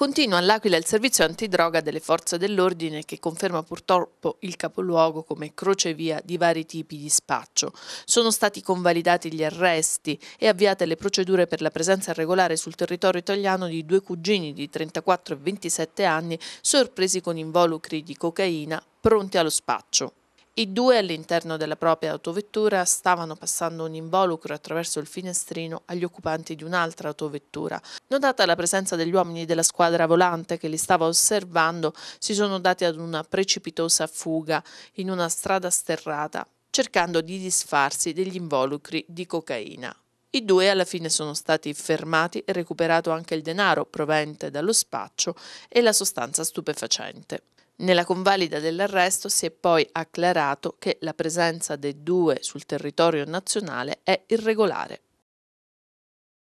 Continua all'Aquila il servizio antidroga delle forze dell'ordine che conferma purtroppo il capoluogo come crocevia di vari tipi di spaccio. Sono stati convalidati gli arresti e avviate le procedure per la presenza regolare sul territorio italiano di due cugini di 34 e 27 anni sorpresi con involucri di cocaina pronti allo spaccio. I due all'interno della propria autovettura stavano passando un involucro attraverso il finestrino agli occupanti di un'altra autovettura. Notata la presenza degli uomini della squadra volante che li stava osservando, si sono dati ad una precipitosa fuga in una strada sterrata, cercando di disfarsi degli involucri di cocaina. I due alla fine sono stati fermati e recuperato anche il denaro provente dallo spaccio e la sostanza stupefacente. Nella convalida dell'arresto si è poi acclarato che la presenza dei due sul territorio nazionale è irregolare.